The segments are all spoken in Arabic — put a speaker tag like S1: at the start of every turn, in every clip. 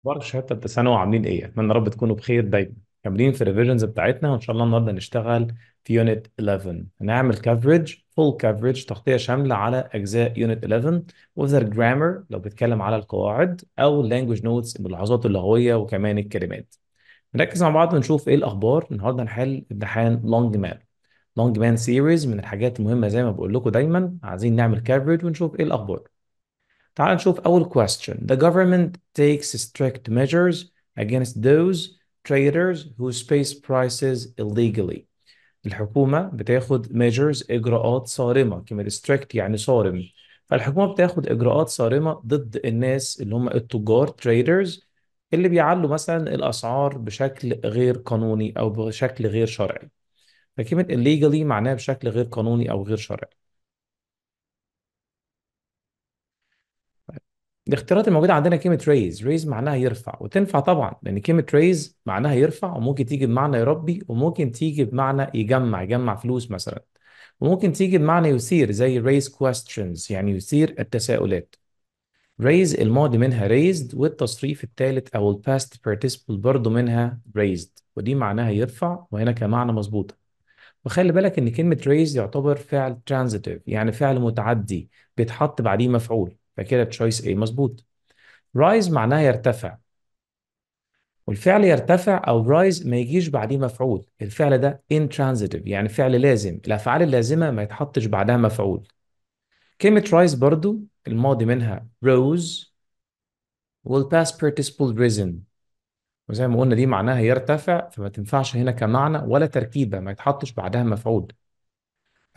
S1: اخبارك شهاده ثالثه ثانوي عاملين ايه؟ اتمنى يا رب تكونوا بخير دايما كاملين في الريفيجنز بتاعتنا وان شاء الله النهارده نشتغل في يونت 11 هنعمل كفرج فول كفرج تغطيه شامله على اجزاء يونت 11 وذر جرامر لو بتتكلم على القواعد او لانجوج نوتس الملاحظات اللغويه وكمان الكلمات نركز مع بعض ونشوف ايه الاخبار النهارده هنحل امتحان لونج مان لونج مان سيريز من الحاجات المهمه زي ما بقول لكم دايما عايزين نعمل كفرج ونشوف ايه الاخبار تعال نشوف أول question. The government takes strict measures against those traders who space prices illegally. الحكومة بتاخد measures إجراءات صارمة كلمة strict يعني صارم فالحكومة بتاخد إجراءات صارمة ضد الناس اللي هم التجار traders اللي بيعلوا مثلا الأسعار بشكل غير قانوني أو بشكل غير شرعي فكلمة illegally معناها بشكل غير قانوني أو غير شرعي الاختيارات الموجوده عندنا كلمه ريز ريز معناها يرفع وتنفع طبعا لان كلمه ريز معناها يرفع وممكن تيجي بمعنى يربي وممكن تيجي بمعنى يجمع يجمع فلوس مثلا وممكن تيجي بمعنى يثير زي ريز questions يعني يثير التساؤلات ريز الماضي منها raised والتصريف الثالث او الباست participle برضه منها raised ودي معناها يرفع وهنا كمعنى مظبوطه وخلي بالك ان كلمه raise يعتبر فعل transitive يعني فعل متعدي بيتحط بعديه مفعول فكده تشويس ايه مظبوط رايز معناها يرتفع والفعل يرتفع او رايز ما يجيش بعديه مفعول الفعل ده intransitive يعني فعل لازم الافعال اللازمه ما يتحطش بعدها مفعول كلمه رايز برضو الماضي منها rose والpast participle risen وزي ما قلنا دي معناها يرتفع فما تنفعش هنا كمعنى ولا تركيبه ما يتحطش بعدها مفعول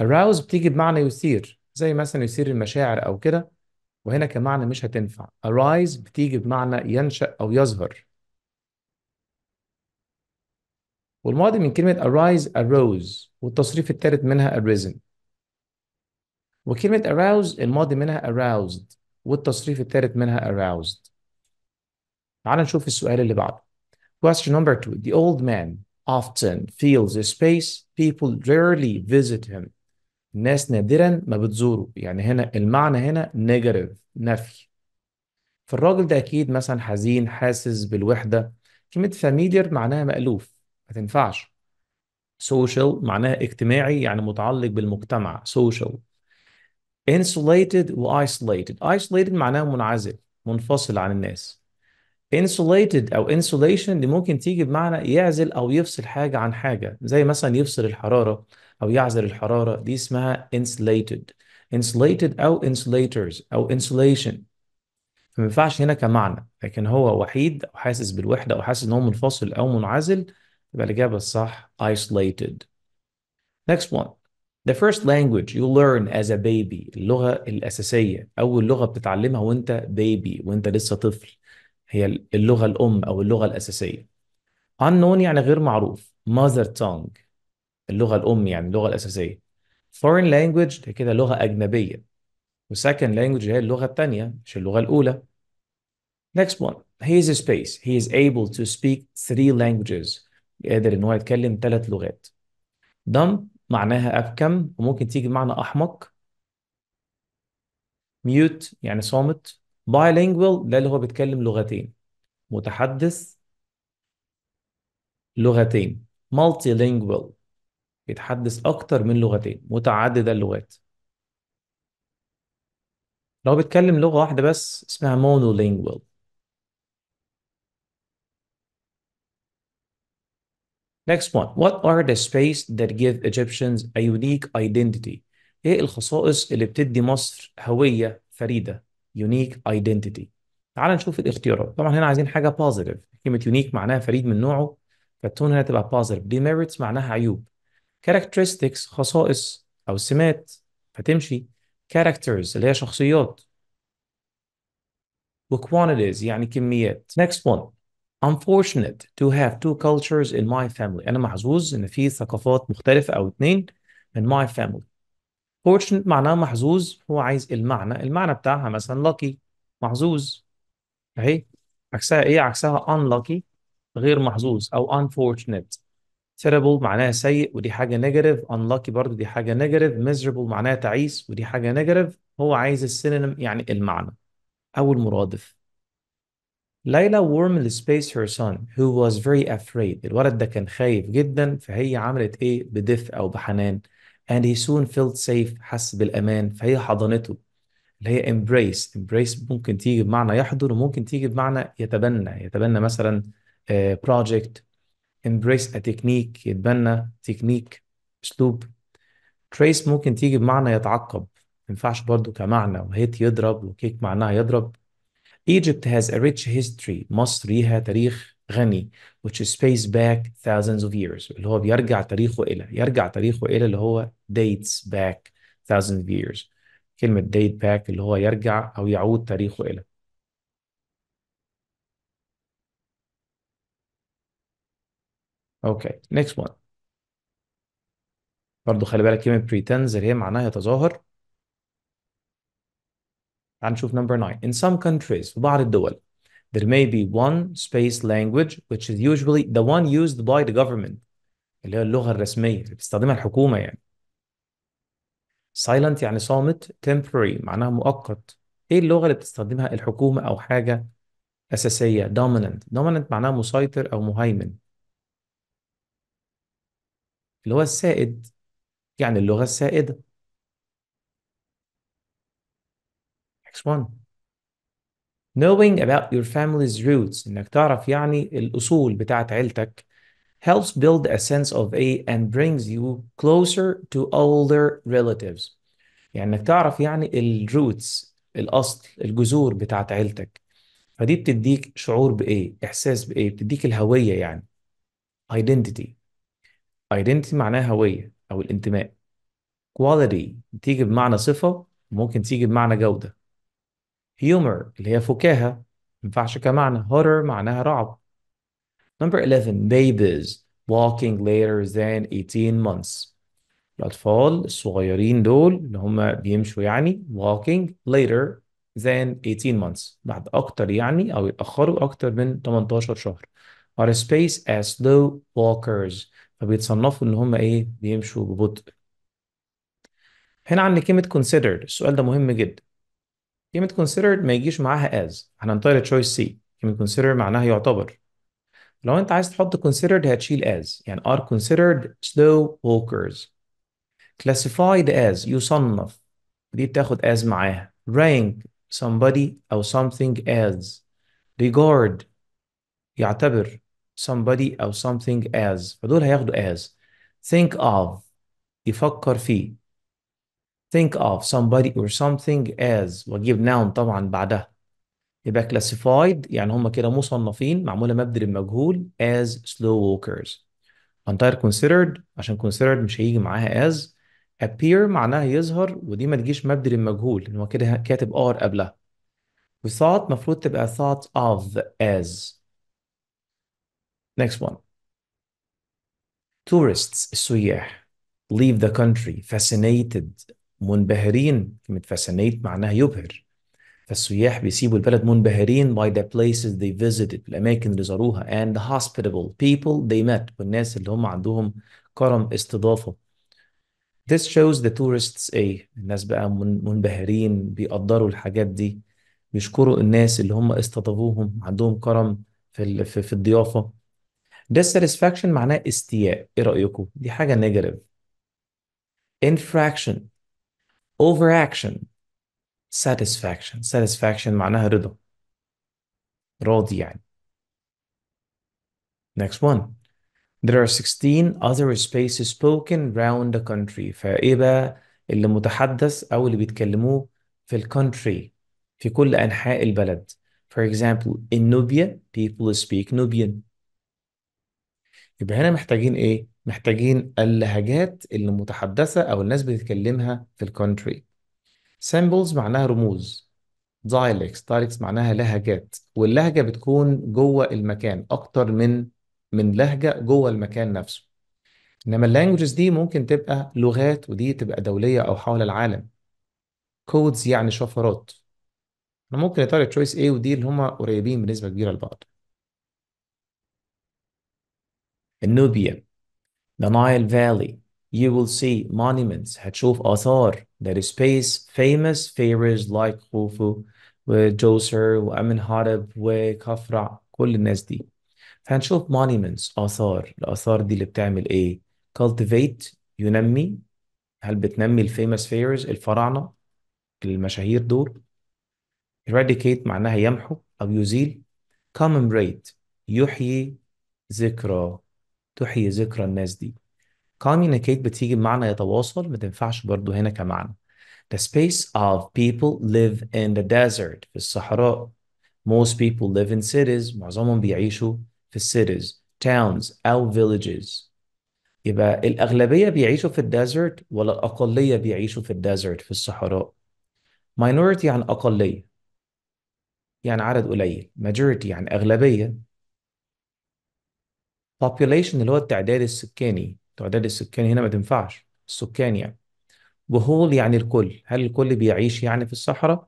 S1: arouse بتيجي بمعنى يثير زي مثلا يثير المشاعر او كده وهنا كمعنى مش هتنفع arise بتيجي بمعنى ينشأ أو يظهر والماضي من كلمة arise arose والتصريف الثالث منها arisen وكلمة arouse الماضي منها aroused والتصريف الثالث منها aroused تعال نشوف السؤال اللي بعده question number two the old man often feels a space people rarely visit him ناس نادرا ما بتزوره يعني هنا المعنى هنا نيجاتيف نفي فالراجل ده اكيد مثلا حزين حاسس بالوحده كلمه فاميليار معناها مألوف ما تنفعش سوشيال معناها اجتماعي يعني متعلق بالمجتمع سوشيال انسوليتد وايسوليتد ايسوليتد معناها منعزل منفصل عن الناس insulated او insulation اللي ممكن تيجي بمعنى يعزل او يفصل حاجه عن حاجه زي مثلا يفصل الحراره أو يعزل الحرارة دي اسمها insulated insulated أو insulators أو insulation فما ينفعش هنا كمعنى لكن هو وحيد أو حاسس بالوحدة أو حاسس إن هو منفصل أو منعزل يبقى الإجابة الصح isolated next one The first language you learn as a baby اللغة الأساسية أول لغة بتتعلمها وأنت baby وأنت لسه طفل هي اللغة الأم أو اللغة الأساسية unknown يعني غير معروف mother tongue اللغه الام يعني اللغه الاساسيه foreign language ده كده لغه اجنبيه وسكند language هي اللغه الثانيه مش اللغه الاولى next one he is a space he is able to speak three languages قادر ان هو يتكلم ثلاث لغات dumb معناها ابكم وممكن تيجي بمعنى احمق mute يعني صامت bilingual ده اللي هو بيتكلم لغتين متحدث لغتين multilingual بيتحدث أكتر من لغتين متعدد اللغات لو بيتكلم لغة واحدة بس اسمها مونولينجوال Next one What are the space that give Egyptians a unique identity? ايه الخصائص اللي بتدي مصر هوية فريدة unique identity تعال نشوف الاختيارات طبعا هنا عايزين حاجة positive كلمة unique معناها فريد من نوعه فالتون هنا تبقى positive demerits معناها عيوب characteristics خصائص أو سمات فتمشي characters اللي هي شخصيات و quantities يعني كميات next one unfortunate to have two cultures in my family أنا محظوظ إن في ثقافات مختلفة أو اتنين من my family fortunate معناها محظوظ هو عايز المعنى المعنى بتاعها مثلا lucky محظوظ أهي عكسها إيه عكسها unlucky غير محظوظ أو unfortunate terrible معناها سيء ودي حاجة نيجاتيف unlucky برضو دي حاجة نيجاتيف miserable معناها تعيس ودي حاجة نيجاتيف هو عايز السينونيم يعني المعنى أو المرادف ليلى ورم سبيس هير سون هو واز فيري افريد الولد ده كان خايف جدا فهي عملت ايه بدفء او بحنان and he soon felt safe حس بالامان فهي حضنته اللي هي embrace embrace ممكن تيجي بمعنى يحضن وممكن تيجي بمعنى يتبنى يتبنى مثلا آه، project embrace a technique يتبنى تكنيك اسلوب trace ممكن تيجي بمعنى يتعقب ما ينفعش برضه كمعنى وهيت يضرب وكيك معناها يضرب Egypt has a rich history مصر ليها تاريخ غني which is space back thousands of years اللي هو بيرجع تاريخه إلى يرجع تاريخه إلى اللي هو dates back thousands of years كلمة date back اللي هو يرجع أو يعود تاريخه إلى اوكي نيكست وان برضه خلي بالك كلمه بريتنز اللي هي معناها يتظاهر تعال نشوف number 9 in some countries في بعض الدول there may be one space language which is usually the one used by the government اللي هي اللغة الرسمية اللي بتستخدمها الحكومة يعني silent يعني صامت temporary معناها مؤقت ايه اللغة اللي بتستخدمها الحكومة او حاجة أساسية dominant dominant معناها مسيطر او مهيمن اللي هو السائد يعني اللغة السائدة Next one Knowing about your family's roots إنك تعرف يعني الأصول بتاعت عيلتك helps build a sense of a and brings you closer to older relatives يعني إنك تعرف يعني الروتس الأصل الجذور بتاعت عيلتك فدي بتديك شعور بإيه إحساس بإيه بتديك الهوية يعني identity identity معناها هوية أو الانتماء quality تيجي بمعنى صفة ممكن تيجي بمعنى جودة humor اللي هي فكاهة ما ينفعش كمعنى horror معناها رعب number 11 babies walking later than 18 months الأطفال الصغيرين دول اللي هم بيمشوا يعني walking later than 18 months بعد أكتر يعني أو يتأخروا أكتر من 18 شهر are space as slow walkers فبيتصنفوا ان هم ايه بيمشوا ببطء هنا عندنا كلمه considered السؤال ده مهم جدا كلمه considered ما يجيش معاها as هننطلق choice C كلمه considered معناها يعتبر لو انت عايز تحط considered هتشيل as يعني are considered slow walkers classified as يصنف دي بتاخد as معاها rank somebody أو something as regard يعتبر somebody أو something as فدول هياخدوا as think of يفكر فيه think of somebody or something as واجيب noun طبعا بعدها يبقى classified يعني هم كده مصنفين معموله مبدأ المجهول as slow walkers entire considered عشان considered مش هيجي معاها as appear معناها يظهر ودي ما تجيش مبدأ المجهول لان هو كده كاتب R قبلها thought مفروض تبقى thought of as Next one. Tourists السياح leave the country fascinated منبهرين كلمة fascinate معناها يبهر فالسياح بيسيبوا البلد منبهرين by the places they visited الأماكن اللي زاروها and the hospitable people they met والناس اللي هم عندهم كرم استضافة This shows the tourists a الناس بقى منبهرين بيقدروا الحاجات دي بيشكروا الناس اللي هم استضافوهم عندهم كرم في في الضيافة dissatisfaction معناه استياء ايه رأيكم دي حاجة نيجاتيف infraction overaction satisfaction satisfaction معناها رضا راضي يعني next one there are 16 other spaces spoken round the country فايه بقى اللي متحدث او اللي بيتكلموه في الكونتري في كل انحاء البلد for example in Nubia people speak Nubian يبقى هنا محتاجين ايه؟ محتاجين اللهجات اللي متحدثة او الناس بتتكلمها في الكونتري. سامبلز معناها رموز. دايلكس، دايلكس معناها لهجات واللهجة بتكون جوه المكان اكتر من من لهجة جوه المكان نفسه. انما اللانجوجز دي ممكن تبقى لغات ودي تبقى دولية او حول العالم. كودز يعني شفرات. ممكن اطالع تشويس A ودي اللي هما قريبين بنسبة كبيرة لبعض. النوبيا the Nile Valley, you will see monuments, هتشوف آثار there is space, famous pharaohs like Khufu وجوسر وأمن هارب وكفرع كل الناس دي فهنشوف monuments آثار الآثار دي اللي بتعمل إيه cultivate ينمي هل بتنمي الفيمس فيرز الفراعنة المشاهير دول eradicate معناها يمحو أو يزيل commemorate يحيي ذكرى تحيي ذكرى الناس دي communicate بتيجي بمعنى يتواصل ما تنفعش برضو هنا كمعنى The space of people live in the desert في الصحراء Most people live in cities معظمهم بيعيشوا في cities towns أو villages يبقى الأغلبية بيعيشوا في الديزرت ولا الأقلية بيعيشوا في الديزرت في الصحراء minority عن أقلية يعني عدد قليل majority يعني أغلبية population اللي هو التعداد السكاني التعداد السكاني هنا ما تنفعش السكان يعني وهول يعني الكل هل الكل بيعيش يعني في الصحراء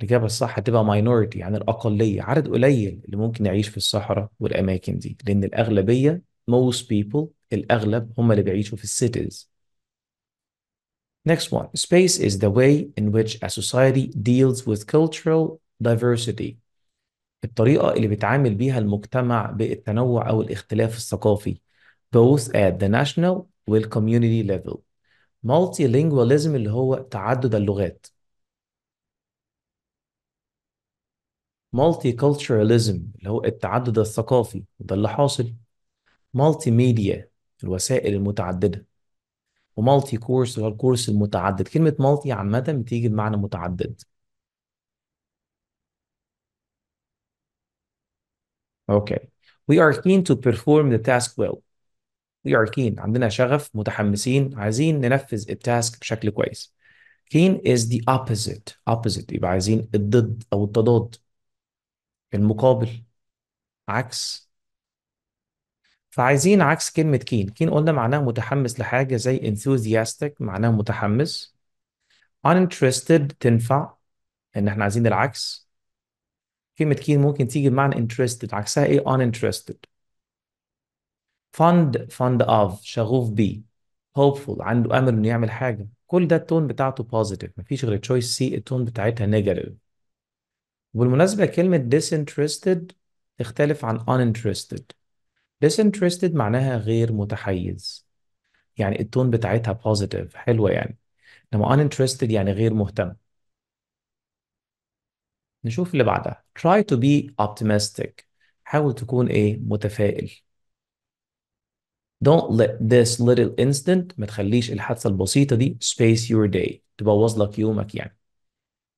S1: الإجابة الصح هتبقى minority يعني الأقلية عدد قليل اللي ممكن يعيش في الصحراء والأماكن دي لأن الأغلبية most people الأغلب هم اللي بيعيشوا في cities Next one, space is the way in which a society deals with cultural diversity. الطريقة اللي بيتعامل بيها المجتمع بالتنوع أو الاختلاف الثقافي both at the national وال community level multilingualism اللي هو تعدد اللغات multiculturalism اللي هو التعدد الثقافي وده اللي حاصل multimedia الوسائل المتعددة ومالتي كورس اللي هو الكورس المتعدد كلمة مالتي عامة بتيجي بمعنى متعدد Okay. We are keen to perform the task well. We are keen. عندنا شغف متحمسين عايزين ننفذ التاسك بشكل كويس. Keen is the opposite. Opposite يبقى عايزين الضد أو التضاد. المقابل. عكس. فعايزين عكس كلمة كين. كين قلنا معناها متحمس لحاجة زي enthusiastic معناها متحمس. uninterested تنفع ان احنا عايزين العكس كلمة كين ممكن تيجي بمعنى interested عكسها ايه uninterested fond fond of شغوف بي hopeful عنده امل انه يعمل حاجة كل ده التون بتاعته positive مفيش غير choice سي التون بتاعتها negative وبالمناسبة كلمة disinterested تختلف عن uninterested disinterested معناها غير متحيز يعني التون بتاعتها positive حلوة يعني لما uninterested يعني غير مهتم نشوف اللي بعدها try to be optimistic حاول تكون ايه متفائل don't let this little incident ما تخليش الحادثة البسيطة دي space your day تبوظ لك يومك يعني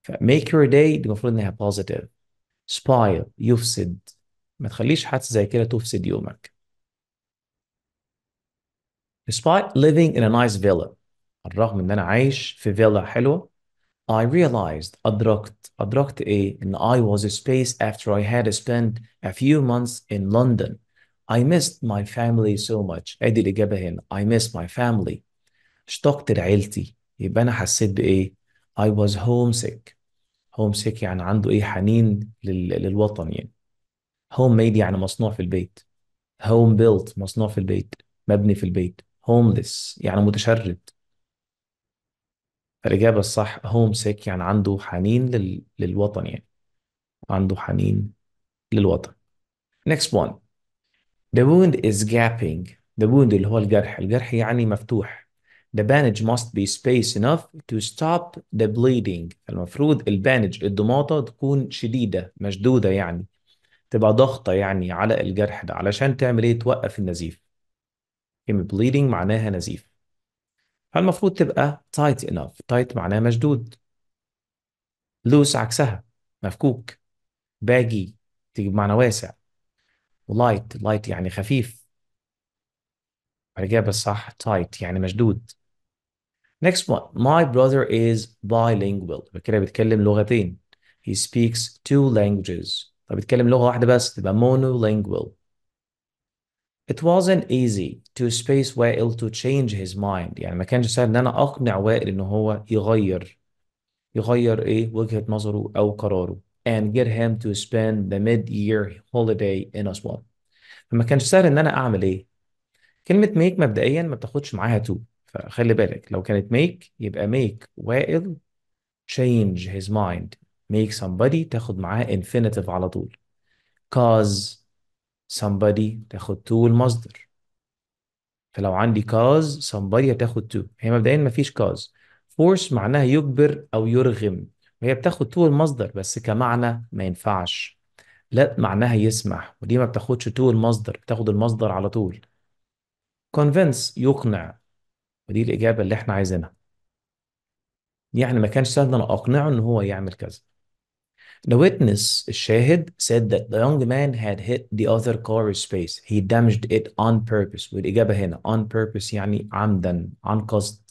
S1: ف make your day دي المفروض انها positive spoil يفسد ما تخليش حادثة زي كده تفسد يومك despite living in a nice villa الرغم ان انا عايش في فيلا حلوة I realized أدركت أدركت إيه إن I was a space after I had spent a few months in London I missed my family so much أدي الإجابة هنا I missed my family اشتقت لعيلتي يبقى أنا حسيت بإيه I was homesick homesick يعني عنده إيه حنين لل... للوطن يعني Home made يعني مصنوع في البيت home built مصنوع في البيت مبني في البيت homeless يعني متشرد الإجابة الصح هوم سيك يعني عنده حنين لل... للوطن يعني عنده حنين للوطن next one the wound is gaping the wound اللي هو الجرح الجرح يعني مفتوح the bandage must be space enough to stop the bleeding المفروض البانج الضماطة تكون شديدة مشدودة يعني تبقى ضغطة يعني على الجرح ده علشان تعمل ايه توقف النزيف كلمة bleeding معناها نزيف فالمفروض تبقى tight enough tight معناه مشدود loose عكسها مفكوك باجي تيجي بمعنى واسع ولايت لايت يعني خفيف الإجابة الصح tight يعني مشدود next one my brother is bilingual كده بيتكلم لغتين he speaks two languages طب بيتكلم لغة واحدة بس تبقى monolingual it wasn't easy to space وائل to change his mind يعني ما كانش سهل ان انا اقنع وائل ان هو يغير يغير ايه وجهة نظره او قراره and get him to spend the mid-year holiday in Aswan فما كانش سهل ان انا اعمل ايه كلمة ميك مبدئيا ما بتاخدش معاها تو فخلي بالك لو كانت ميك يبقى ميك وائل change his mind make somebody تاخد معاه infinitive على طول cause somebody تاخد to المصدر فلو عندي cause somebody هتاخد to هي مبدئيا مفيش cause force معناها يجبر أو يرغم وهي بتاخد to المصدر بس كمعنى ما ينفعش لا معناها يسمح ودي ما بتاخدش to المصدر بتاخد المصدر على طول convince يقنع ودي الإجابة اللي احنا عايزينها يعني ما كانش سهل أنا أقنعه إن هو يعمل كذا The witness, الشاهد, said that the young man had hit the other car space. He damaged it on purpose. والإجابة هنا on purpose يعني عمدا عن قصد.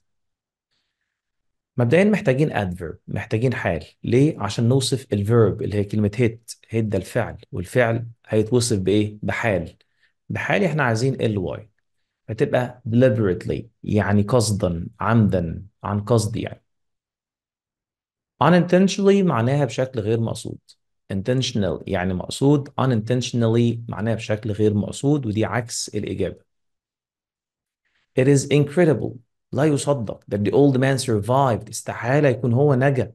S1: مبدئيا محتاجين adverb محتاجين حال ليه؟ عشان نوصف الverb اللي هي كلمة hit hit ده الفعل والفعل هيتوصف بإيه؟ بحال بحال احنا عايزين ly هتبقى deliberately يعني قصدا عمدا عن قصد يعني unintentionally معناها بشكل غير مقصود intentional يعني مقصود unintentionally معناها بشكل غير مقصود ودي عكس الإجابة It is incredible لا يصدق that the old man survived استحالة يكون هو نجا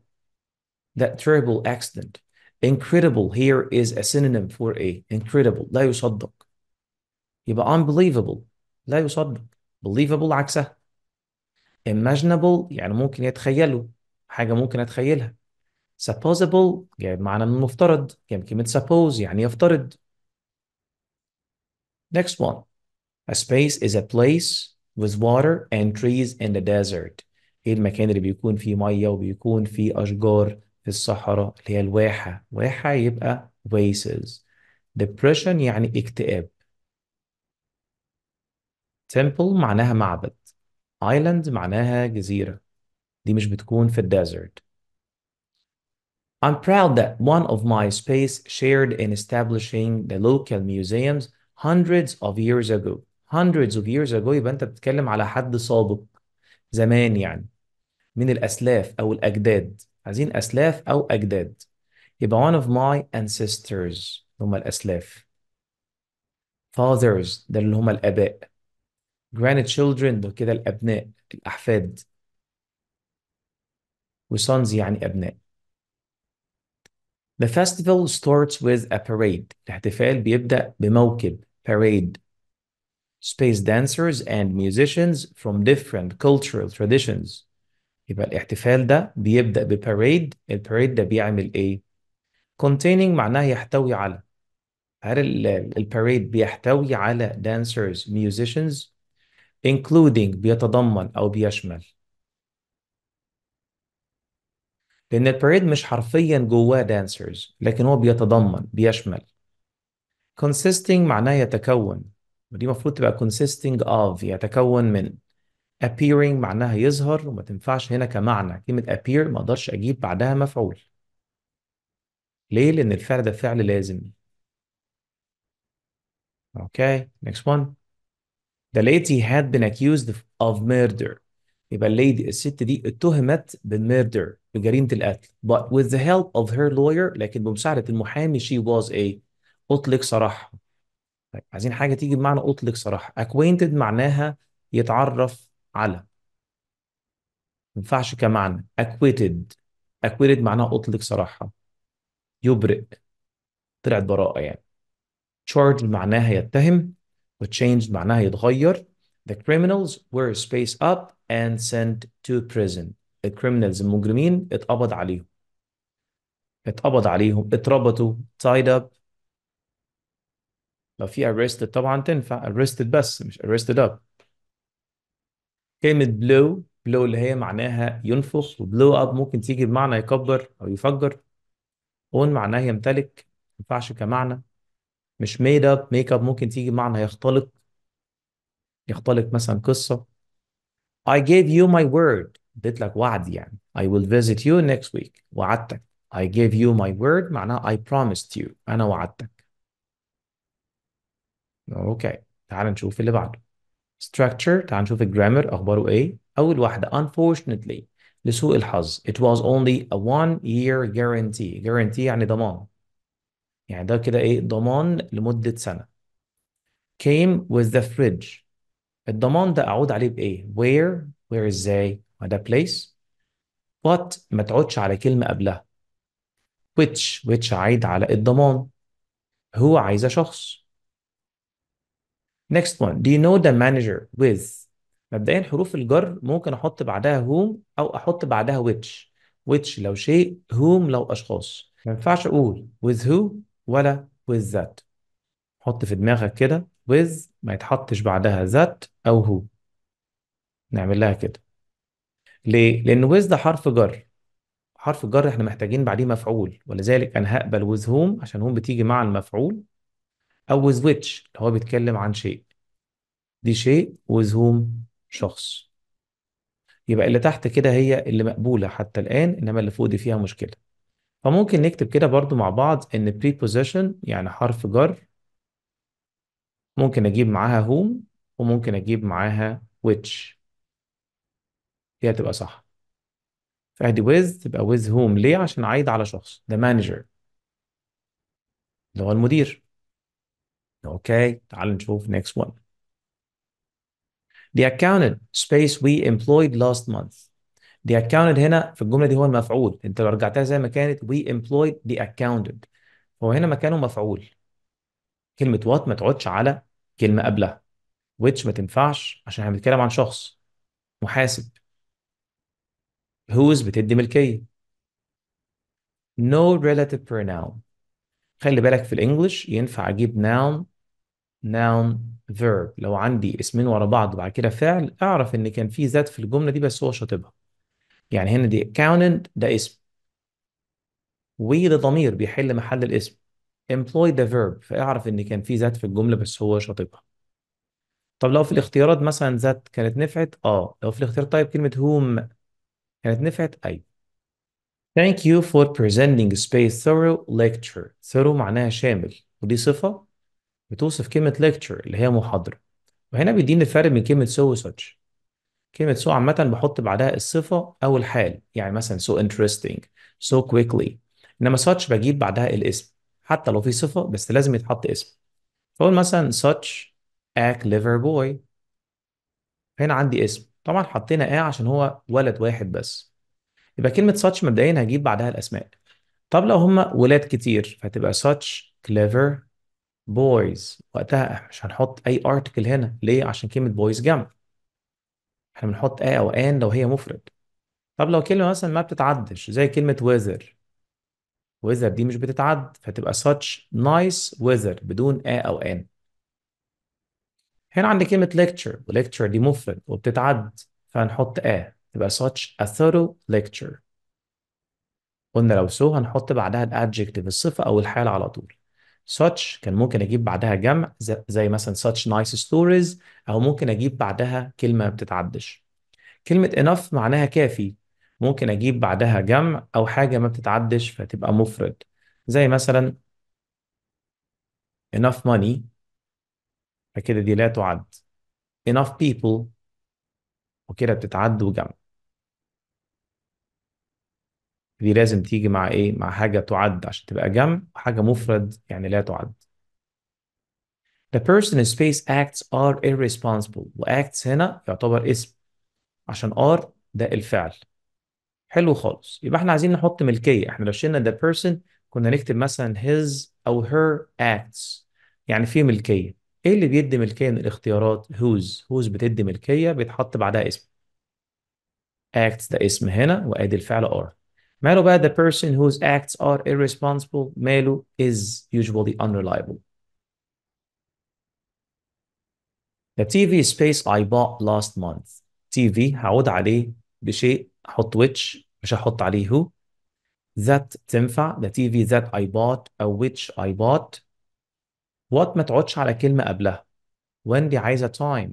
S1: that terrible accident incredible here is a synonym for a incredible لا يصدق يبقى unbelievable لا يصدق believable عكسها imaginable يعني ممكن يتخيله حاجه ممكن اتخيلها supposable جايب يعني معنى من جاي جايب كلمه suppose يعني يفترض next one a space is a place with water and trees in the desert ايه المكان اللي بيكون فيه ميه وبيكون فيه اشجار في الصحراء اللي هي الواحه واحه يبقى oasis depression يعني اكتئاب temple معناها معبد island معناها جزيره دي مش بتكون في الديزرت I'm proud that one of my space shared in establishing the local museums hundreds of years ago. Hundreds of years ago يبقى أنت بتتكلم على حد سابق زمان يعني من الأسلاف أو الأجداد عايزين أسلاف أو أجداد يبقى one of my ancestors هم الأسلاف fathers ده اللي هم الآباء grandchildren ده كده الأبناء الأحفاد وسons يعني أبناء. The festival starts with a parade. الاحتفال بيبدأ بموكب parade. Space dancers and musicians from different cultural traditions. يبقى الاحتفال ده بيبدأ بباريد الباريد ده بيعمل ايه؟ containing معناه يحتوي على هل الباريد بيحتوي على dancers musicians including بيتضمن أو بيشمل لأن البريد مش حرفيا جواه دانسرز لكن هو بيتضمن بيشمل consisting معناه يتكون ودي المفروض تبقى consisting of يتكون من appearing معناها يظهر وما تنفعش هنا كمعنى كلمة appear ما اقدرش أجيب بعدها مفعول ليه؟ لأن الفعل ده فعل لازم Okay, next one. The lady had been accused of murder. يبقى الليدي الست دي اتهمت بالميردر بجريمه القتل but with the help of her lawyer لكن بمساعده المحامي she was a اطلق سراحها طيب عايزين حاجه تيجي بمعنى اطلق صراحه acquainted معناها يتعرف على ما ينفعش كمعنى acquitted acquitted معناها اطلق صراحه يبرئ طلعت براءه يعني charged معناها يتهم وchanged معناها يتغير the criminals were space up and sent to prison criminals, المجرمين اتقبض عليهم اتقبض عليهم اتربطوا tied up لو في arrested طبعا تنفع arrested بس مش arrested up كلمة blow blow اللي هي معناها ينفخ Blow up ممكن تيجي بمعنى يكبر او يفجر own معناها يمتلك ما ينفعش كمعنى مش made up make up ممكن تيجي بمعنى يختلق يختلق مثلا قصة I gave you my word اديت لك وعد يعني I will visit you next week وعدتك I gave you my word معناها I promised you أنا وعدتك أوكي تعال نشوف اللي بعده structure تعال نشوف الجرامر أخباره إيه أول واحدة unfortunately لسوء الحظ it was only a one year guarantee guarantee يعني ضمان يعني ده كده إيه ضمان لمدة سنة came with the fridge الضمان ده اعود عليه بايه؟ where where ازاي؟ ده place what ما تعودش على كلمه قبلها which which عايد على الضمان هو عايزه شخص next one do you know the manager with مبدئيا حروف الجر ممكن احط بعدها whom او احط بعدها which which لو شيء whom لو اشخاص ما ينفعش اقول with who ولا with that حط في دماغك كده with ما يتحطش بعدها that أو هو نعمل لها كده ليه؟ لأن ويز ده حرف جر حرف الجر احنا محتاجين بعديه مفعول ولذلك أنا هقبل ويز هوم عشان هوم بتيجي مع المفعول أو ويز ويتش اللي هو بيتكلم عن شيء دي شيء ويز هوم شخص يبقى اللي تحت كده هي اللي مقبولة حتى الآن إنما اللي فوق دي فيها مشكلة فممكن نكتب كده برضو مع بعض إن preposition يعني حرف جر ممكن أجيب معاها هوم وممكن اجيب معاها which هي تبقى صح فادي with تبقى with whom ليه عشان عايد على شخص the manager اللي هو المدير اوكي تعال نشوف next one the accounted space we employed last month the accounted هنا في الجمله دي هو المفعول انت لو رجعتها زي ما كانت we employed the accounted هو هنا مكانه مفعول كلمه what ما تقعدش على كلمه قبلها which ما تنفعش عشان احنا بنتكلم عن شخص محاسب whose بتدي ملكية no relative pronoun خلي بالك في الانجليش ينفع اجيب noun noun verb لو عندي اسمين ورا بعض وبعد كده فعل اعرف ان كان في ذات في الجملة دي بس هو شاطبها يعني هنا دي accountant ده اسم we ده ضمير بيحل محل الاسم employ ده verb فاعرف ان كان في ذات في الجملة بس هو شاطبها طب لو في الاختيارات مثلا ذات كانت نفعت اه لو في الاختيار طيب كلمة whom كانت نفعت ايوه Thank you for presenting space thorough lecture thorough معناها شامل ودي صفة بتوصف كلمة lecture اللي هي محاضرة وهنا بيديني الفرق من كلمة so such كلمة so عامة بحط بعدها الصفة أو الحال يعني مثلا so interesting so quickly إنما such بجيب بعدها الاسم حتى لو في صفة بس لازم يتحط اسم فأقول مثلا such A clever boy هنا عندي اسم طبعا حطينا A عشان هو ولد واحد بس يبقى كلمة such مبدئيا هجيب بعدها الأسماء طب لو هما ولاد كتير فهتبقى such clever boys وقتها مش هنحط أي article هنا ليه؟ عشان كلمة boys جمع احنا بنحط A أو an لو هي مفرد طب لو كلمة مثلا ما بتتعدش زي كلمة weather weather دي مش بتتعد فتبقى such nice weather بدون a أو an هنا عندي كلمة lecture lecture دي مفرد وبتتعد فهنحط a تبقى such a thorough lecture قلنا لو so هنحط بعدها الادجكتيف الصفة أو الحالة على طول such كان ممكن أجيب بعدها جمع زي مثلا such nice stories أو ممكن أجيب بعدها كلمة ما بتتعدش كلمة enough معناها كافي ممكن أجيب بعدها جمع أو حاجة ما بتتعدش فتبقى مفرد زي مثلا enough money فكده دي لا تعد enough people وكده بتتعد وجمع دي لازم تيجي مع ايه مع حاجة تعد عشان تبقى جمع وحاجة مفرد يعني لا تعد The person in space acts are irresponsible وacts هنا يعتبر اسم عشان are ده الفعل حلو خالص يبقى احنا عايزين نحط ملكية احنا لو شلنا the person كنا نكتب مثلا his أو her acts يعني في ملكية ايه اللي بيدي ملكية من الاختيارات whose whose بتدي ملكية بيتحط بعدها اسم acts ده اسم هنا وادي الفعل are ماله بقى the person whose acts are irresponsible ماله is usually unreliable The TV space I bought last month TV هعود عليه بشيء احط which مش هحط عليه who that تنفع the TV that I bought or which I bought وات ما تقعدش على كلمة قبلها when دي عايزة time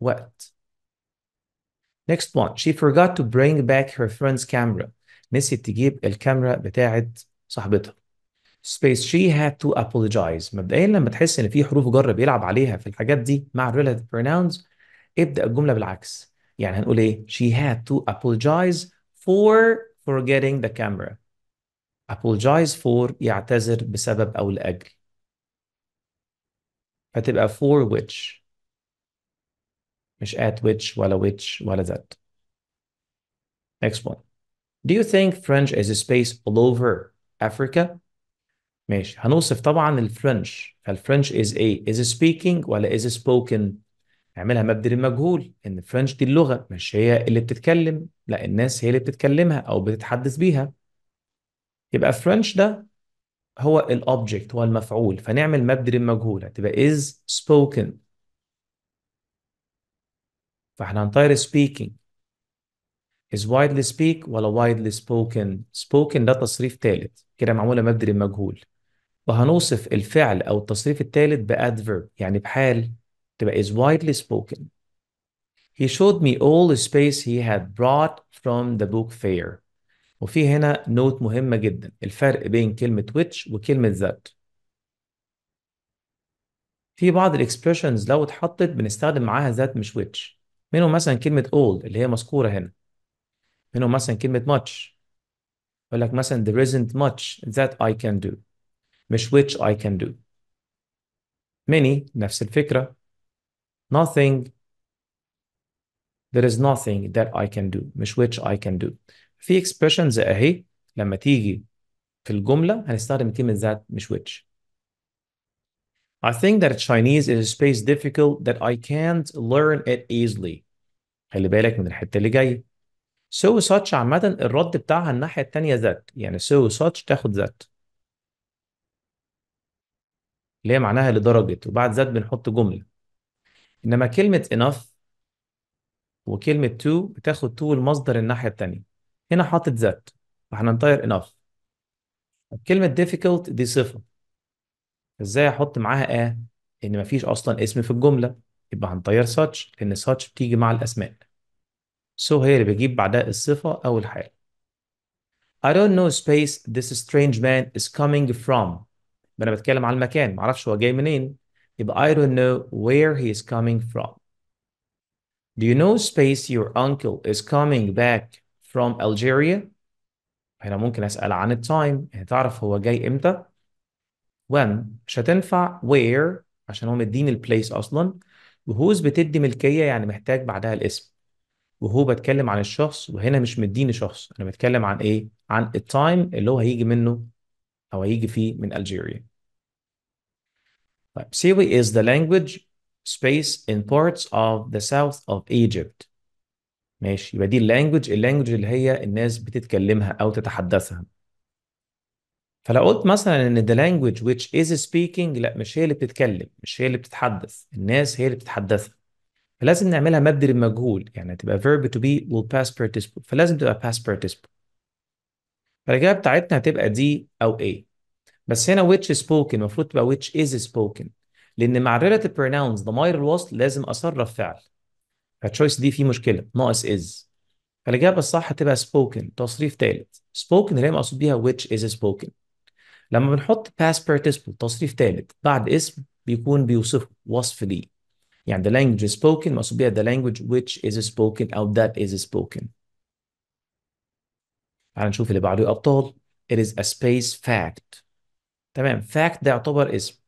S1: وقت next one she forgot to bring back her friend's camera نسيت تجيب الكاميرا بتاعت صاحبتها space she had to apologize مبدئيا لما تحس ان في حروف جر بيلعب عليها في الحاجات دي مع relative pronouns ابدأ الجملة بالعكس يعني هنقول ايه she had to apologize for forgetting the camera apologize for يعتذر بسبب او لاجل فتبقى for which مش at which ولا which ولا that next one do you think French is a space all over Africa ماشي هنوصف طبعا الفرنش فالفرنش is a is a speaking ولا is a spoken اعملها مبدل المجهول ان الفرنش دي اللغه مش هي اللي بتتكلم لا الناس هي اللي بتتكلمها او بتتحدث بيها يبقى فرنش ده هو الاوبجكت هو المفعول فنعمل مبدل المجهول هتبقى is spoken فاحنا هنطير speaking is widely speak ولا widely spoken spoken ده تصريف ثالث كده معموله مبدل المجهول وهنوصف الفعل او التصريف الثالث بادفيرب يعني بحال تبقى is widely spoken He showed me all the space he had brought from the book fair. وفي هنا نوت مهمة جدا الفرق بين كلمة which وكلمة that في بعض الاكسبريشنز لو اتحطت بنستخدم معاها ذات مش which منهم مثلا كلمة all اللي هي مذكورة هنا منهم مثلا كلمة much يقول لك مثلا there isn't much that I can do مش which I can do many نفس الفكرة nothing there is nothing that I can do مش which I can do في اكسبريشنز اهي لما تيجي في الجمله هنستخدم كلمه ذات مش which I think that Chinese is a space difficult that I can't learn it easily. خلي بالك من الحته اللي جايه. So such عامة الرد بتاعها الناحية التانية ذات يعني so such تاخد ذات اللي هي معناها لدرجة وبعد ذات بنحط جملة إنما كلمة enough وكلمة to بتاخد to المصدر الناحية التانية هنا حاطط ذات فهننطير enough كلمة difficult دي صفة ازاي احط معاها اه ان مفيش اصلا اسم في الجملة يبقى هنطير such لان such بتيجي مع الاسماء so هي اللي بجيب بعدها الصفة او الحال I don't know space this strange man is coming from انا بتكلم على المكان معرفش هو جاي منين يبقى I don't know where he is coming from Do you know space your uncle is coming back from Algeria هنا ممكن أسأل عن التايم تعرف هو جاي إمتى when مش هتنفع where عشان هو مديني البليس أصلا وهوز بتدي ملكية يعني محتاج بعدها الاسم وهو بتكلم عن الشخص وهنا مش مديني شخص أنا بتكلم عن إيه عن التايم اللي هو هيجي منه أو هيجي فيه من ألجيريا طيب سيوي is the language space in parts of the south of Egypt ماشي يبقى دي اللانجوج اللانجوج اللي هي الناس بتتكلمها او تتحدثها فلو قلت مثلا ان the language which is speaking لا مش هي اللي بتتكلم مش هي اللي بتتحدث الناس هي اللي بتتحدثها فلازم نعملها مبدل المجهول يعني تبقى verb to be will past participle فلازم تبقى past participle فالإجابة بتاعتنا هتبقى دي أو A بس هنا which spoken المفروض تبقى which is spoken لأن مع relative pronouns ضمائر الوصل لازم أصرف فعل فالتشويس دي فيه مشكله ناقص از فالاجابه الصح هتبقى spoken تصريف ثالث spoken اللي هي مقصود بيها which is spoken لما بنحط past participle تصريف ثالث بعد اسم بيكون بيوصفه وصف ليه يعني the language is spoken مقصود بيها the language which is spoken او that is spoken تعال نشوف اللي بعده يا ابطال it is a space fact تمام fact ده يعتبر اسم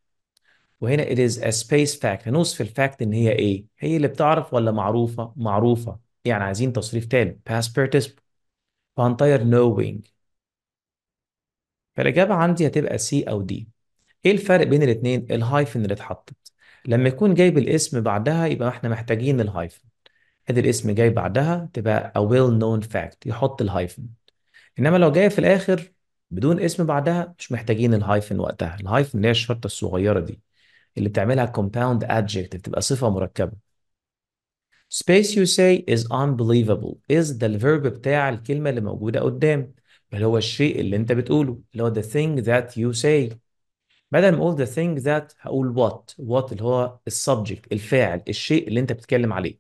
S1: وهنا it is a space fact هنوصف الفاكت ان هي ايه هي اللي بتعرف ولا معروفه معروفه يعني عايزين تصريف تاني past participle فهنطير knowing فالاجابه عندي هتبقى C او D ايه الفرق بين الاتنين الهايفن اللي اتحطت لما يكون جايب الاسم بعدها يبقى احنا محتاجين الهايفن ادي الاسم جاي بعدها تبقى a well known fact يحط الهايفن انما لو جاي في الاخر بدون اسم بعدها مش محتاجين الهايفن وقتها الهايفن اللي هي الشرطه الصغيره دي اللي بتعملها compound adjective تبقى صفة مركبة space you say is unbelievable is the verb بتاع الكلمة اللي موجودة قدام اللي هو الشيء اللي انت بتقوله اللي هو the thing that you say بدل ما اقول the thing that هقول what what اللي هو السبجكت الفاعل الشيء اللي انت بتتكلم عليه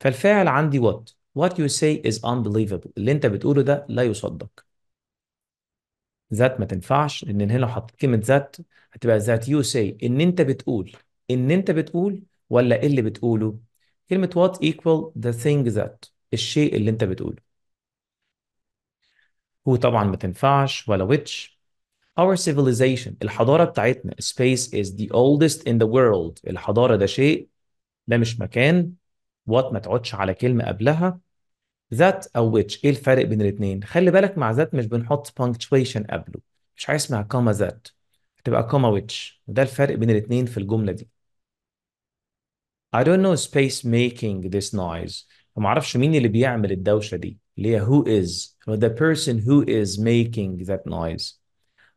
S1: فالفاعل عندي what what you say is unbelievable اللي انت بتقوله ده لا يصدق ذات ما تنفعش لان هنا لو حطيت كلمه ذات هتبقى ذات يو سي ان انت بتقول ان انت بتقول ولا ايه اللي بتقوله كلمه وات ايكوال ذا ثينج ذات الشيء اللي انت بتقوله هو طبعا ما تنفعش ولا ويتش Our civilization الحضارة بتاعتنا space is the oldest in the world الحضارة ده شيء ده مش مكان وات ما تقعدش على كلمة قبلها ذات او ويتش ايه الفرق بين الاثنين خلي بالك مع ذات مش بنحط punctuation قبله مش هيسمع كوما ذات هتبقى كوما ويتش وده الفرق بين الاثنين في الجملة دي I don't know space making this noise ما اعرفش مين اللي بيعمل الدوشة دي اللي هي who is or the person who is making that noise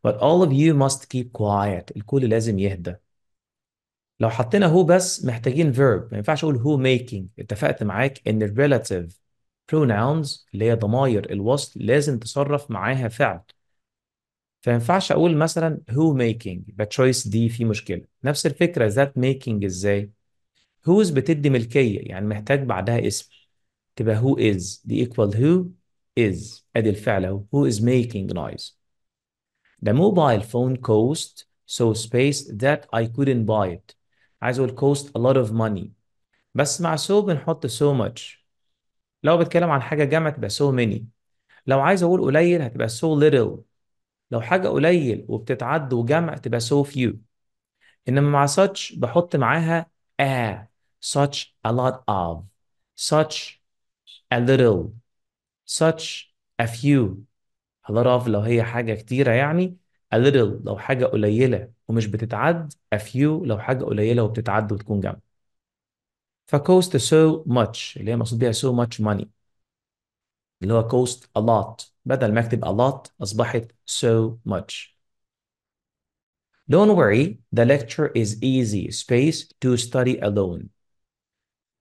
S1: but all of you must keep quiet الكل لازم يهدى لو حطينا هو بس محتاجين verb ما ينفعش اقول هو making اتفقت معاك ان الريلاتيف pronouns اللي هي ضماير الوصل لازم تصرف معاها فعل فما ينفعش اقول مثلا who making يبقى choice دي في مشكله نفس الفكره ذات making ازاي who's بتدي ملكيه يعني محتاج بعدها اسم تبقى who is دي equal who is ادي الفعل اهو who is making noise the mobile phone cost so space that I couldn't buy it عايز اقول cost a lot of money بس مع so بنحط so much لو بتكلم عن حاجة جمع تبقى so many لو عايز أقول قليل هتبقى so little لو حاجة قليل وبتتعد وجمع تبقى so few إنما مع such بحط معاها a such a lot of such a little such a few a lot of لو هي حاجة كتيرة يعني a little لو حاجة قليلة ومش بتتعد a few لو حاجة قليلة وبتتعد وتكون جمع فكوست سو ماتش اللي هي مقصود بيها سو ماتش ماني اللي هو كوست ا لوت بدل ما اكتب ا لوت اصبحت سو ماتش Don't worry the lecture is easy space to study alone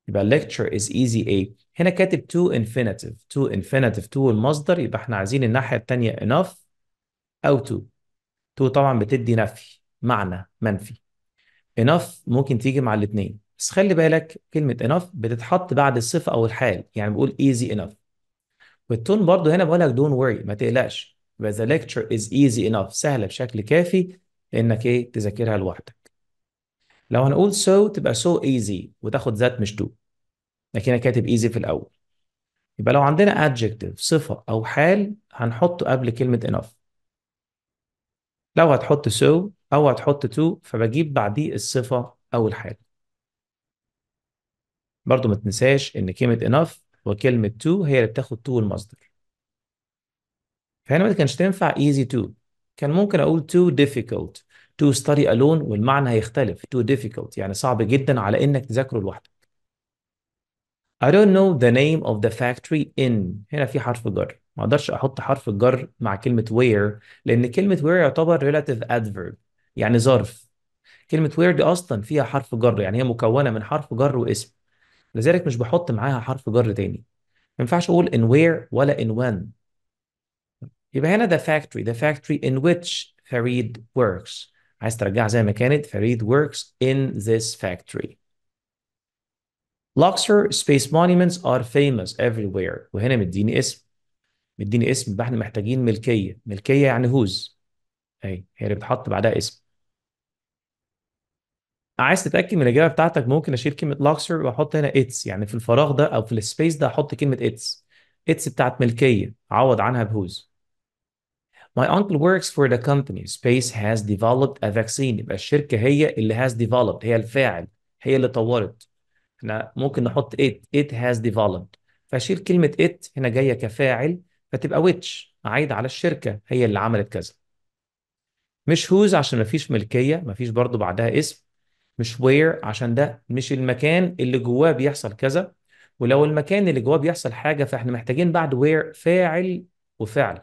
S1: يبقى lecture is easy a هنا كاتب to infinitive to infinitive to المصدر يبقى احنا عايزين الناحية التانية enough أو to to طبعا بتدي نفي معنى منفي enough ممكن تيجي مع الاثنين. بس خلي بالك كلمه enough بتتحط بعد الصفه او الحال يعني بقول easy enough والتون برضو هنا بقول لك don't worry ما تقلقش يبقى the lecture is easy enough سهله بشكل كافي انك ايه تذاكرها لوحدك لو هنقول so تبقى so easy وتاخد ذات مش do لكن انا كاتب easy في الاول يبقى لو عندنا adjective صفه او حال هنحطه قبل كلمه enough لو هتحط so او هتحط to فبجيب بعديه الصفه او الحال برضو ما تنساش ان كلمه enough وكلمه to هي اللي بتاخد to المصدر فهنا ما كانش تنفع easy to كان ممكن اقول too difficult to study alone والمعنى هيختلف too difficult يعني صعب جدا على انك تذاكره لوحدك I don't know the name of the factory in هنا في حرف جر ما اقدرش احط حرف الجر مع كلمه where لان كلمه where يعتبر relative adverb يعني ظرف كلمه where دي اصلا فيها حرف جر يعني هي مكونه من حرف جر واسم لذلك مش بحط معاها حرف جر تاني ما ينفعش اقول in where ولا in when يبقى هنا ذا فاكتوري ذا فاكتوري in which فريد وركس عايز ترجعها زي ما كانت فريد وركس in this factory Luxor space monuments are famous everywhere وهنا مديني اسم مديني اسم يبقى احنا محتاجين ملكيه ملكيه يعني هوز اهي هي اللي بتحط بعدها اسم عايز تتاكد من الاجابه بتاعتك ممكن اشيل كلمه لاكسر واحط هنا اتس يعني في الفراغ ده او في السبيس ده احط كلمه اتس اتس بتاعت ملكيه عوض عنها بهوز My uncle works for the company Space has developed a vaccine يبقى الشركة هي اللي has developed هي الفاعل هي اللي طورت احنا ممكن نحط it it has developed فأشيل كلمة it هنا جاية كفاعل فتبقى which عايد على الشركة هي اللي عملت كذا مش whose عشان مفيش ملكية مفيش برضو بعدها اسم مش وير عشان ده مش المكان اللي جواه بيحصل كذا ولو المكان اللي جواه بيحصل حاجه فاحنا محتاجين بعد وير فاعل وفعل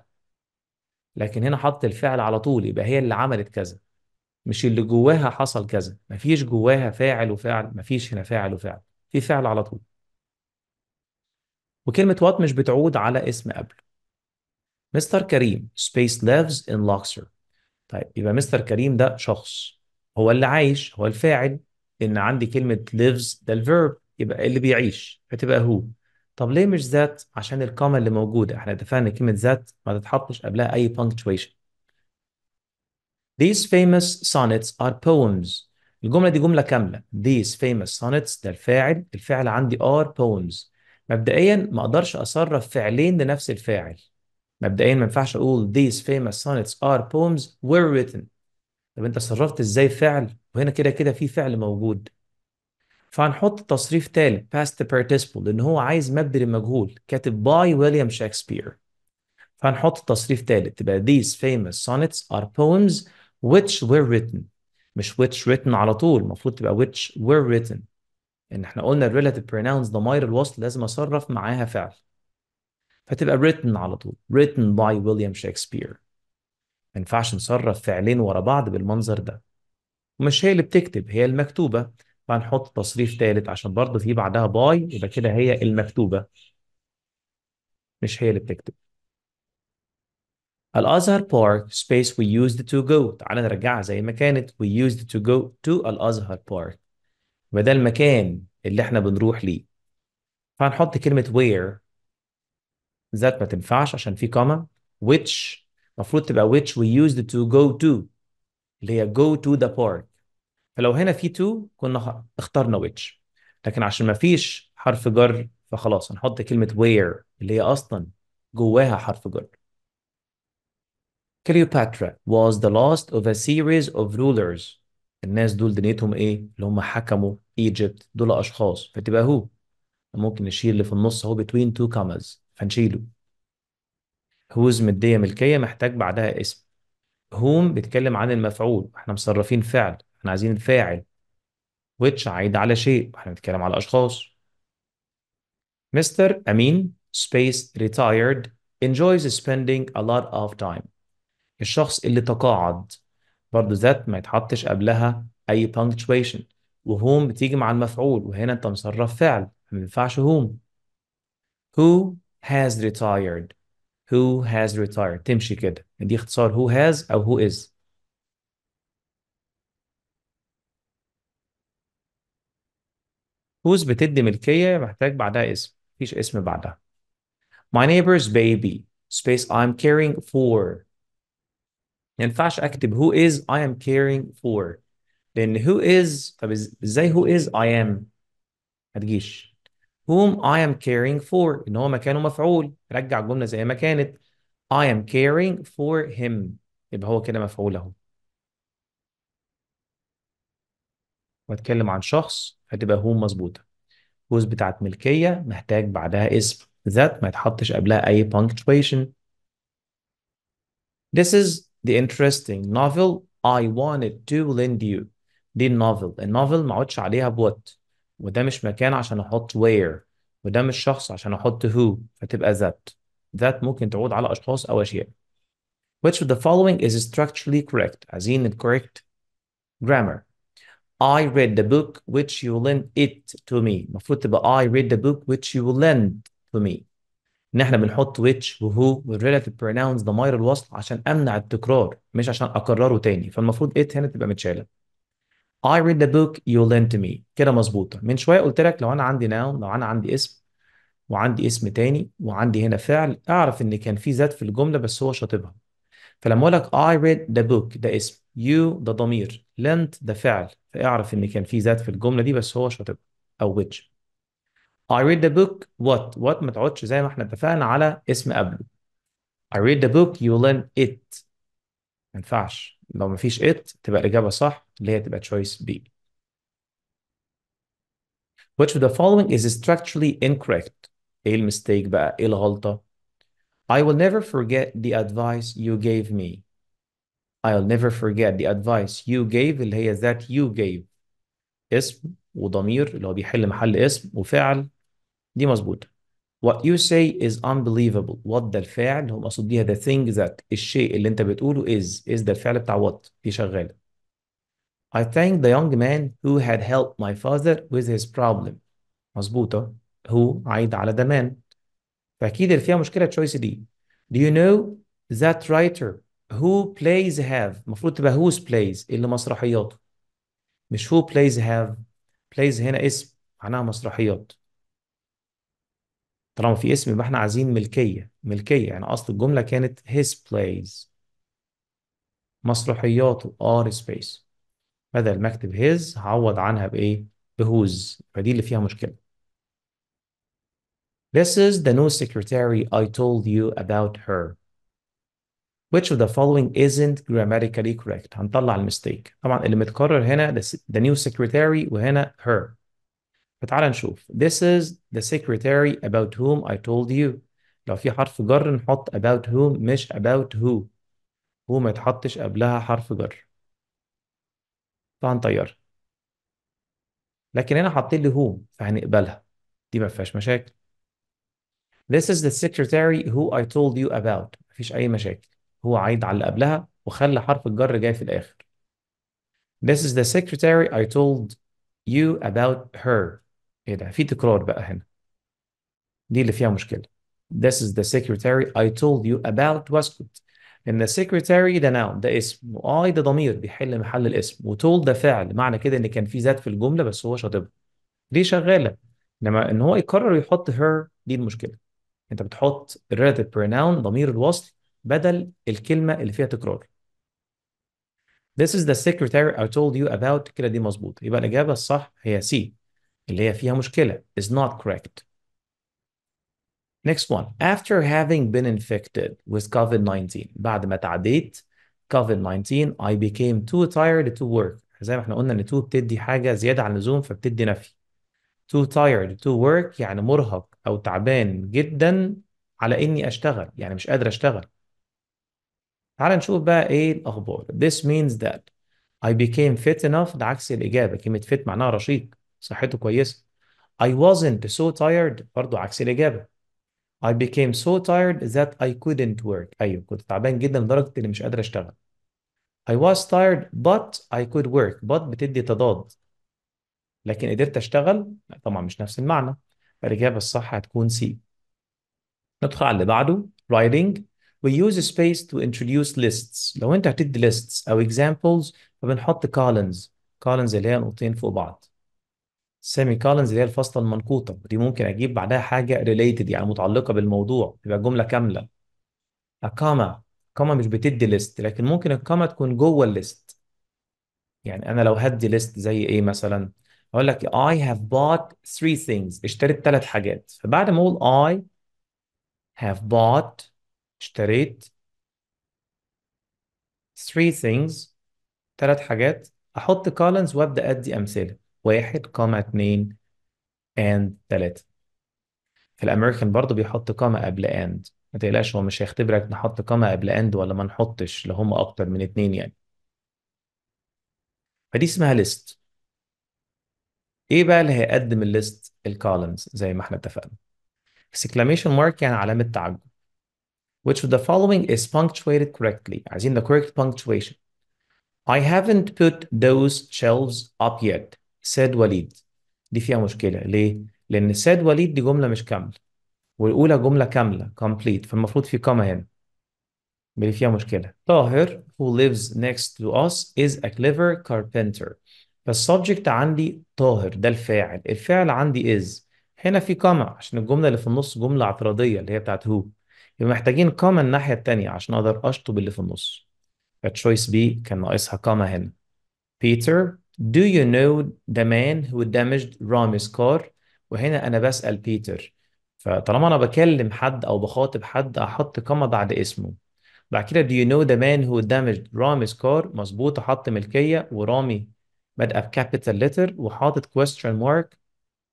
S1: لكن هنا حط الفعل على طول يبقى هي اللي عملت كذا مش اللي جواها حصل كذا مفيش جواها فاعل وفعل مفيش هنا فاعل وفعل في فعل على طول وكلمة وات مش بتعود على اسم قبله مستر كريم سبيس lives in Luxor طيب يبقى مستر كريم ده شخص هو اللي عايش هو الفاعل ان عندي كلمه lives ده الفيرب يبقى اللي بيعيش فتبقى هو طب ليه مش ذات عشان الكومه اللي موجوده احنا اتفقنا كلمه ذات ما تتحطش قبلها اي punctuation These famous sonnets are poems الجملة دي جملة كاملة These famous sonnets ده الفاعل الفعل عندي are poems مبدئيا ما اقدرش اصرف فعلين لنفس الفاعل مبدئيا ما ينفعش اقول these famous sonnets are poems were written طب انت صرفت ازاي فعل وهنا كده كده في فعل موجود فهنحط تصريف تالت past participle لان هو عايز مبدل المجهول كاتب باي ويليام شكسبير فهنحط تصريف تالت تبقى these famous sonnets are poems which were written مش which written على طول المفروض تبقى which were written ان احنا قلنا relative pronouns ضمائر الوصل لازم اصرف معاها فعل فتبقى written على طول written by William Shakespeare ما ينفعش نصرف فعلين ورا بعض بالمنظر ده ومش هي اللي بتكتب هي المكتوبة فهنحط تصريف ثالث عشان برضه في بعدها باي يبقى كده هي المكتوبة مش هي اللي بتكتب الأزهر بارك space we used to go تعالى نرجعها زي ما كانت we used to go to الأزهر بارك يبقى ده المكان اللي احنا بنروح ليه فهنحط كلمة where ذات ما تنفعش عشان في كومة which المفروض تبقى which we used to go to اللي هي go to the park فلو هنا في to كنا اخترنا which لكن عشان ما فيش حرف جر فخلاص هنحط كلمة where اللي هي أصلا جواها حرف جر Cleopatra was the last of a series of rulers الناس دول دنيتهم ايه اللي هم حكموا Egypt دول اشخاص فتبقى هو ممكن نشيل اللي في النص اهو between two commas فنشيله هوز مدية ملكية محتاج بعدها اسم هوم بيتكلم عن المفعول احنا مصرفين فعل احنا عايزين الفاعل which عايد على شيء احنا بنتكلم على أشخاص مستر أمين space retired enjoys spending a lot of time الشخص اللي تقاعد برضه ذات ما يتحطش قبلها أي punctuation وهوم بتيجي مع المفعول وهنا أنت مصرف فعل ما ينفعش هوم who has retired who has retired تمشي كده دي اختصار who has أو who is whose بتدي ملكية محتاج بعدها اسم مفيش اسم بعدها my neighbor's baby space I'm caring for ينفعش اكتب who is I am caring for لان who is طب ازاي who is I am هتجيش whom I am caring for ان هو مكانه مفعول رجع الجمله زي ما كانت I am caring for him يبقى هو كده مفعول اهو واتكلم عن شخص هتبقى هو مظبوطه جوز بتاعت ملكيه محتاج بعدها اسم ذات ما يتحطش قبلها اي punctuation This is the interesting novel I wanted to lend you دي النوفل النوفل ما عودش عليها بوت وده مش مكان عشان احط where وده مش شخص عشان احط who فتبقى that that ممكن تعود على اشخاص او اشياء which of the following is structurally correct عايزين correct grammar I read the book which you lent it to me المفروض تبقى I read the book which you lent to me ان احنا بنحط which وهو relative pronouns ضمائر الوصل عشان امنع التكرار مش عشان اكرره تاني فالمفروض it هنا تبقى متشاله I read the book you to me كده مظبوطه من شويه قلت لك لو انا عندي noun لو انا عندي اسم وعندي اسم تاني وعندي هنا فعل اعرف ان كان في ذات في الجمله بس هو شاطبها فلما اقول لك I read the book ده اسم you ده ضمير lent ده فعل فاعرف ان كان في ذات في الجمله دي بس هو شاطبها او which I read the book what what ما تقعدش زي ما احنا اتفقنا على اسم قبله I read the book you lend it ما ينفعش لو مفيش it تبقى الإجابة صح اللي هي تبقى choice B which of the following is structurally incorrect إيه المستيك بقى إيه الغلطة I will never forget the advice you gave me I'll never forget the advice you gave اللي هي that you gave اسم وضمير اللي هو بيحل محل اسم وفعل دي مظبوطة What you say is unbelievable. What ده الفعل هو مقصود بيها the thing that الشيء اللي انت بتقوله is is ده الفعل بتاع what دي شغالة. I thank the young man who had helped my father with his problem. مظبوطة who عايد على the man. فأكيد اللي فيها مشكلة choice دي. Do you know that writer who plays have المفروض تبقى who's plays اللي مسرحياته. مش who plays have plays هنا اسم معناها مسرحيات. طالما في اسم يبقى احنا عايزين ملكيه ملكيه يعني اصل الجمله كانت his plays مسرحياته ار سبيس بدل ما اكتب his هعوض عنها بايه بهوز فدي اللي فيها مشكله This is the new secretary I told you about her. Which of the following isn't grammatically correct? هنطلع المستيك. طبعا اللي متكرر هنا the new secretary وهنا her. فتعال نشوف This is the secretary about whom I told you لو في حرف جر نحط about whom مش about who هو ما يتحطش قبلها حرف جر فهنطيرها لكن هنا حاطين لي whom فهنقبلها دي ما فيهاش مشاكل This is the secretary who I told you about مفيش أي مشاكل هو عايد على اللي قبلها وخلى حرف الجر جاي في الآخر This is the secretary I told you about her ايه ده في تكرار بقى هنا دي اللي فيها مشكله This is the secretary I told you about was good ان secretary ده noun ده اسم و آه، I ده ضمير بيحل محل الاسم وتولد ده فعل معنى كده ان كان في ذات في الجمله بس هو شاطبها دي شغاله انما ان هو يكرر يحط her دي المشكله انت بتحط relative pronoun ضمير الوصل بدل الكلمه اللي فيها تكرار This is the secretary I told you about كده دي مظبوط يبقى الاجابه الصح هي C اللي هي فيها مشكلة is not correct. Next one. After having been infected with COVID-19 بعد ما تعديت COVID-19 I became too tired to work. زي ما احنا قلنا ان 2 بتدي حاجة زيادة عن اللزوم فبتدي نفي. too tired to work يعني مرهق أو تعبان جدا على إني أشتغل يعني مش قادر أشتغل. تعال نشوف بقى إيه الأخبار. This means that I became fit enough ده عكس الإجابة كلمة fit معناها رشيق. صحته كويسه I wasn't so tired برضه عكس الاجابه I became so tired that I couldn't work ايوه كنت تعبان جدا لدرجه اني مش قادر اشتغل I was tired but I could work but بتدي تضاد لكن قدرت اشتغل طبعا مش نفس المعنى فالاجابه الصح هتكون سي ندخل على اللي بعده writing we use space to introduce lists لو انت هتدي lists او examples فبنحط columns columns اللي هي نقطتين فوق بعض سيمي كولنز اللي هي الفاصلة المنقوطة دي ممكن أجيب بعدها حاجة ريليتد يعني متعلقة بالموضوع تبقى جملة كاملة اكاما كاما مش بتدي ليست لكن ممكن الكاما تكون جوه الليست يعني أنا لو هدي ليست زي إيه مثلا أقول لك اي هاف بوت 3 ثينجز اشتريت ثلاث حاجات فبعد ما أقول اي هاف بوت اشتريت 3 ثينجز ثلاث حاجات أحط كولنز وأبدأ أدي أمثلة واحد كومة اتنين and تلاتة في الامريكان برضه بيحط كومة قبل and ما تقلقش هو مش هيختبرك نحط كومة قبل and ولا ما نحطش اللي هم اكتر من اتنين يعني فدي اسمها list ايه بقى اللي هيقدم الليست الكولمز زي ما احنا اتفقنا exclamation mark يعني علامة تعجب which of the following is punctuated correctly عايزين the correct punctuation I haven't put those shelves up yet ساد وليد دي فيها مشكله ليه؟ لان ساد وليد دي جمله مش كامله والاولى جمله كامله complete فالمفروض في كوما هنا اللي فيها مشكله طاهر who lives next to us is a clever carpenter فالسبجكت عندي طاهر ده الفاعل الفاعل عندي is هنا في كوما عشان الجمله اللي في النص جمله اعتراضيه اللي هي بتاعت هو يبقى محتاجين كوما الناحيه الثانيه عشان اقدر اشطب اللي في النص فالتشويس بي كان ناقصها كوما هنا بيتر Do you know the man who damaged Rami's car? وهنا أنا بسأل بيتر فطالما أنا بكلم حد أو بخاطب حد أحط كما بعد اسمه بعد كده do you know the man who damaged Rami's car مظبوط أحط ملكية ورامي بادئة بكابيتال لتر وحاطط question mark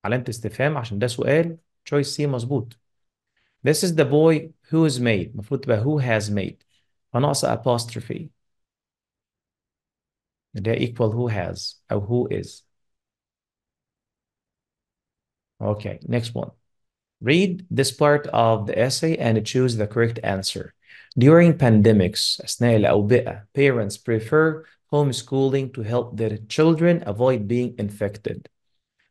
S1: علامة استفهام عشان ده سؤال choice C مظبوط This is the boy who is made المفروض تبقى who has made فناقصة apostrophe They're equal who has or uh, who is. Okay, next one. Read this part of the essay and choose the correct answer. During pandemics, أثناء parents prefer homeschooling to help their children avoid being infected.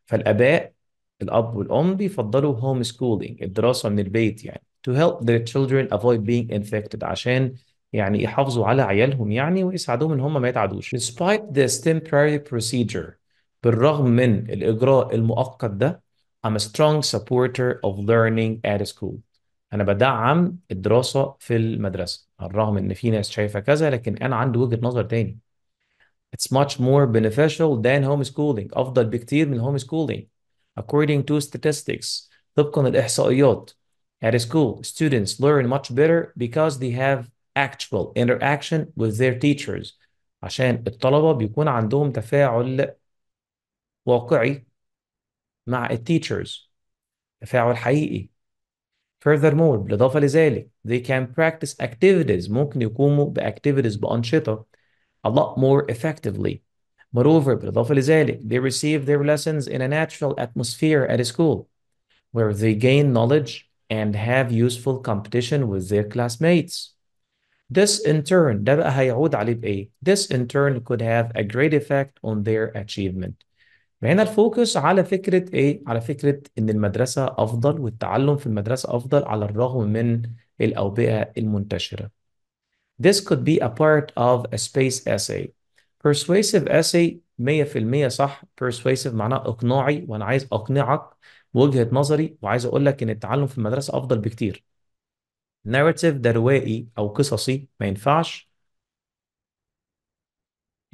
S1: فالآباء الأب والأم بيفضلوا homeschooling الدراسة من البيت يعني to help their children avoid being infected عشان يعني يحافظوا على عيالهم يعني ويساعدوهم ان هم ما يتعدوش. Despite this temporary procedure بالرغم من الاجراء المؤقت ده I'm a strong supporter of learning at school. انا بدعم الدراسه في المدرسه على الرغم ان في ناس شايفه كذا لكن انا عندي وجهه نظر تاني. It's much more beneficial than homeschooling أفضل بكتير من homeschooling according to statistics طبقا للإحصائيات at school students learn much better because they have actual interaction with their teachers عشان الطلبة بيكون عندهم تفاعل واقعي مع teachers, تفاعل حقيقي Furthermore بالإضافة لذلك they can practice activities ممكن يقوموا بactivities بأنشطة a lot more effectively Moreover بالإضافة لذلك they receive their lessons in a natural atmosphere at a school where they gain knowledge and have useful competition with their classmates This in turn ده بقى هيعود عليه بإيه؟ This in turn could have a great effect on their achievement. هنا الفوكس على فكرة إيه؟ على فكرة إن المدرسة أفضل والتعلم في المدرسة أفضل على الرغم من الأوبئة المنتشرة. This could be a part of a space essay. Persuasive essay 100% صح persuasive معناه إقناعي وأنا عايز أقنعك بوجهة نظري وعايز أقول لك إن التعلم في المدرسة أفضل بكتير. narrative ده روائي أو قصصي ما ينفعش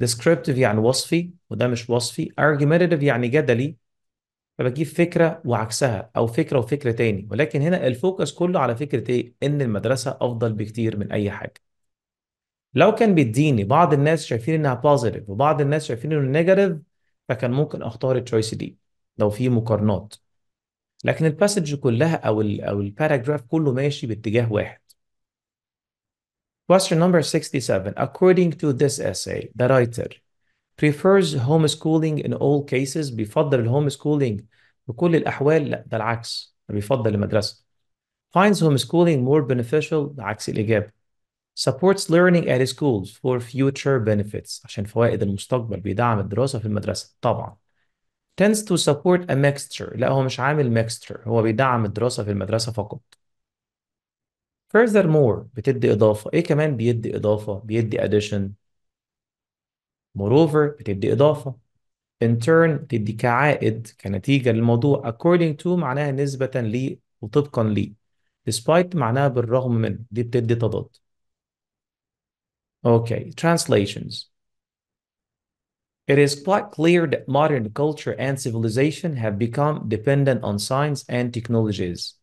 S1: descriptive يعني وصفي وده مش وصفي argumentative يعني جدلي فبجيب فكرة وعكسها أو فكرة وفكرة تاني ولكن هنا الفوكس كله على فكرة إيه؟ إن المدرسة أفضل بكتير من أي حاجة لو كان بيديني بعض الناس شايفين إنها بوزيتيف وبعض الناس شايفين إنه نيجاتيف فكان ممكن أختار التشويس دي لو في مقارنات لكن الباسج كلها او الـ او الباراجراف كله ماشي باتجاه واحد. Question number 67 According to this essay, the writer prefers homeschooling in all cases بيفضل الهومسكولينج بكل الأحوال لا ده العكس بيفضل المدرسة finds homeschooling more beneficial عكس الإجابة supports learning at schools for future benefits عشان فوائد المستقبل بيدعم الدراسة في المدرسة طبعا tends to support a mixture لا هو مش عامل mixture هو بيدعم الدراسة في المدرسة فقط furthermore بتدي إضافة إيه كمان بيدي إضافة بيدي addition moreover بتدي إضافة in turn بتدي كعائد كنتيجة للموضوع according to معناها نسبة لي وطبقا لي despite معناها بالرغم من دي بتدي تضاد okay translations It is quite clear that modern culture and civilization have become dependent on science and technologies.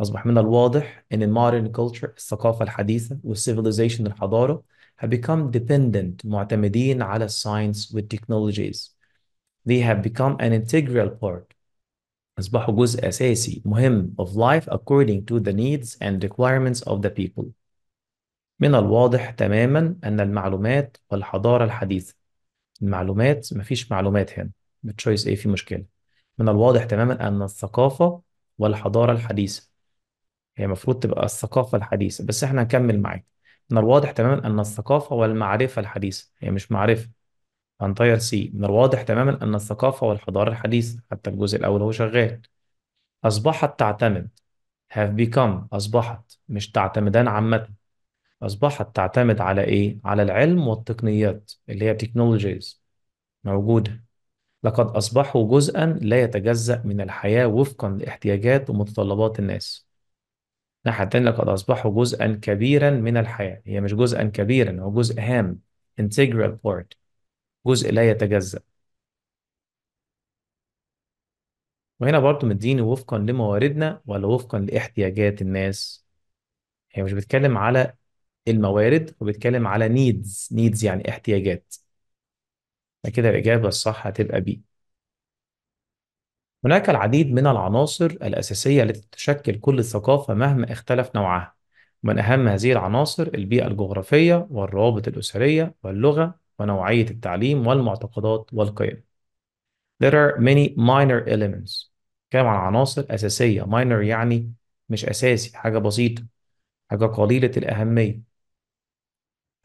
S1: أصبح من الواضح أن in modern culture الثقافة الحديثة والcivilization الحضارة have become dependent معتمدين على science with technologies. They have become an integral part أصبحوا جزء أساسي مهم of life according to the needs and requirements of the people. من الواضح تماما أن المعلومات والحضارة الحديثة المعلومات مفيش معلومات هنا بتشويس ايه في مشكلة من الواضح تماما أن الثقافة والحضارة الحديثة هي المفروض تبقى الثقافة الحديثة بس احنا هنكمل معاك من الواضح تماما أن الثقافة والمعرفة الحديثة هي مش معرفة انتاير سي من الواضح تماما أن الثقافة والحضارة الحديثة حتى الجزء الأول هو شغال أصبحت تعتمد have become أصبحت مش تعتمدان عامة أصبحت تعتمد على إيه؟ على العلم والتقنيات اللي هي تكنولوجيز موجودة لقد أصبحوا جزءا لا يتجزأ من الحياة وفقا لاحتياجات ومتطلبات الناس ناحية التانية لقد أصبحوا جزءا كبيرا من الحياة هي مش جزءا كبيرا هو جزء هام integral part جزء لا يتجزأ وهنا برضو مديني وفقا لمواردنا ولا وفقا لاحتياجات الناس هي مش بتتكلم على الموارد وبيتكلم على نيدز نيدز يعني احتياجات كده الإجابة الصح هتبقى بي هناك العديد من العناصر الأساسية التي تشكل كل ثقافة مهما اختلف نوعها من أهم هذه العناصر البيئة الجغرافية والروابط الأسرية واللغة ونوعية التعليم والمعتقدات والقيم. There are many minor elements. كلام عن عناصر أساسية. Minor يعني مش أساسي، حاجة بسيطة، حاجة قليلة الأهمية.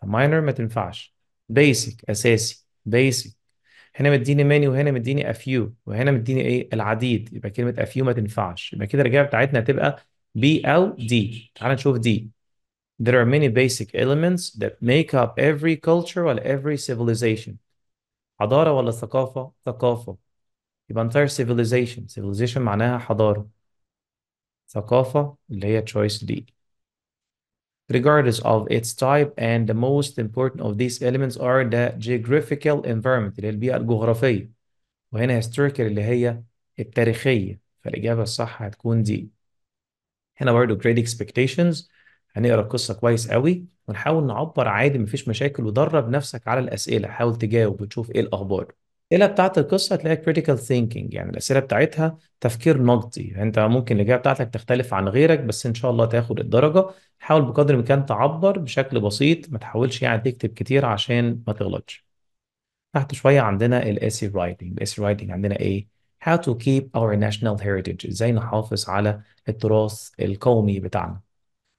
S1: ماينر ما تنفعش بيسك اساسي بيسك هنا مديني ماني وهنا مديني افيو وهنا مديني ايه العديد يبقى كلمه افيو ما تنفعش يبقى كده الإجابة بتاعتنا هتبقى بي او دي تعال نشوف دي There are many basic elements that make up every culture or every civilization. حضارة ولا ثقافة؟ ثقافة. يبقى entire civilization. civilization معناها حضارة. ثقافة اللي هي choice D. regardless of its type and the most important of these elements are the geographical environment اللي هي البيئة الجغرافية وهنا historical اللي هي التاريخية فالإجابة الصح هتكون دي هنا برضه great expectations هنقرا القصة كويس قوي ونحاول نعبر عادي مفيش مشاكل ودرب نفسك على الأسئلة حاول تجاوب وتشوف إيه الأخبار الاسئله بتاعت القصه هتلاقيها كريتيكال ثينكينج يعني الاسئله بتاعتها تفكير نقدي انت ممكن الاجابه بتاعتك تختلف عن غيرك بس ان شاء الله تاخد الدرجه حاول بقدر الامكان تعبر بشكل بسيط ما تحاولش يعني تكتب كتير عشان ما تغلطش تحت شويه عندنا الاسي رايتنج الاسي رايتنج عندنا ايه how to keep our national heritage ازاي نحافظ على التراث القومي بتاعنا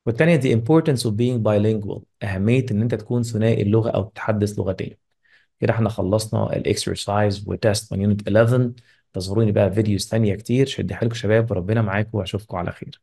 S1: والتانية the importance of being bilingual أهمية إن أنت تكون ثنائي اللغة أو تتحدث لغتين كده احنا خلصنا الاكسرسايز وتست من يونت 11 تظهروني بقى فيديوز ثانيه كتير شد حيلكم شباب وربنا معاكم واشوفكم على خير